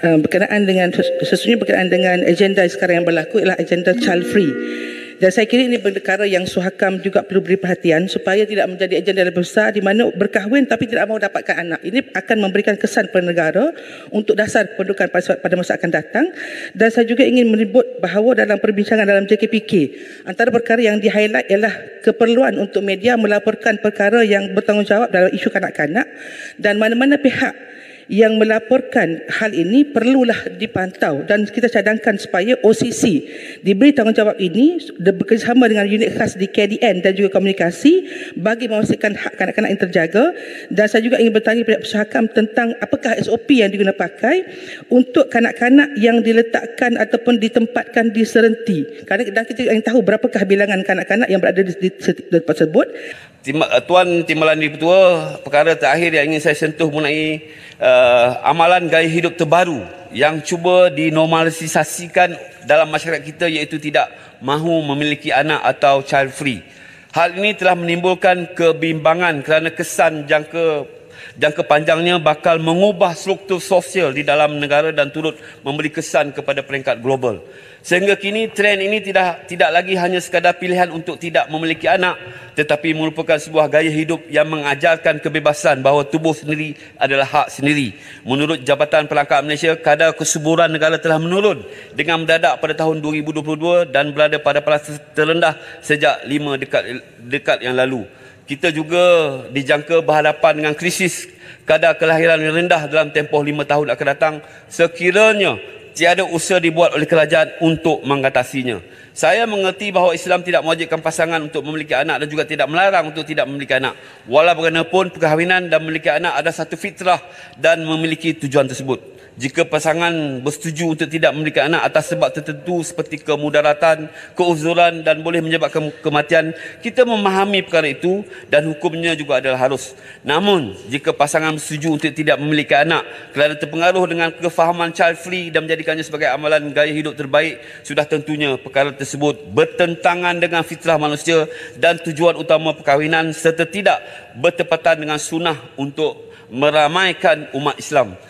Um, berkenaan dengan sesungguhnya berkenaan dengan agenda sekarang yang berlaku ialah agenda child free. Dan saya kira ini perkara yang suhakam juga perlu beri perhatian supaya tidak menjadi agenda yang besar di mana berkahwin tapi tidak mahu dapatkan anak. Ini akan memberikan kesan kepada negara untuk dasar pendudukan pada masa akan datang. Dan saya juga ingin menyebut bahawa dalam perbincangan dalam JKPK, antara perkara yang di-highlight ialah keperluan untuk media melaporkan perkara yang bertanggungjawab dalam isu kanak-kanak dan mana-mana pihak yang melaporkan hal ini perlulah dipantau dan kita cadangkan supaya OCC diberi tanggungjawab ini bekerjasama dengan unit khas di KDN dan juga komunikasi bagi memastikan hak kanak-kanak yang terjaga dan saya juga ingin bertanya kepada Pusat Hakam tentang apakah SOP yang digunakan pakai untuk kanak-kanak yang diletakkan ataupun ditempatkan di serenti dan kita ingin tahu berapakah bilangan kanak-kanak yang berada di tempat tersebut Eh, Tuan Timbalan Diri Pertua, perkara terakhir yang ingin saya sentuh mengenai uh, amalan gaya hidup terbaru yang cuba dinormalisasikan dalam masyarakat kita iaitu tidak mahu memiliki anak atau child free. Hal ini telah menimbulkan kebimbangan kerana kesan jangka jangka panjangnya bakal mengubah struktur sosial di dalam negara dan turut memberi kesan kepada peringkat global. Sehingga kini trend ini tidak tidak lagi hanya sekadar pilihan untuk tidak memiliki anak tetapi merupakan sebuah gaya hidup yang mengajarkan kebebasan bahawa tubuh sendiri adalah hak sendiri. Menurut Jabatan Perangkap Malaysia, kadar kesuburan negara telah menurun dengan mendadak pada tahun 2022 dan berada pada peringkat terendah sejak 5 dekad dekad yang lalu kita juga dijangka berhadapan dengan krisis kadar kelahiran yang rendah dalam tempoh lima tahun akan datang sekiranya tiada usaha dibuat oleh kerajaan untuk mengatasinya. Saya mengerti bahawa Islam tidak mewajibkan pasangan untuk memiliki anak dan juga tidak melarang untuk tidak memiliki anak. Walau bagaimanapun perkahwinan dan memiliki anak ada satu fitrah dan memiliki tujuan tersebut jika pasangan bersetuju untuk tidak memberikan anak atas sebab tertentu seperti kemudaratan, keuzuran dan boleh menyebabkan kematian, kita memahami perkara itu dan hukumnya juga adalah harus. Namun, jika pasangan bersetuju untuk tidak memiliki anak kerana terpengaruh dengan kefahaman child free dan menjadikannya sebagai amalan gaya hidup terbaik, sudah tentunya perkara tersebut bertentangan dengan fitrah manusia dan tujuan utama perkahwinan serta tidak bertepatan dengan sunnah untuk meramaikan umat Islam.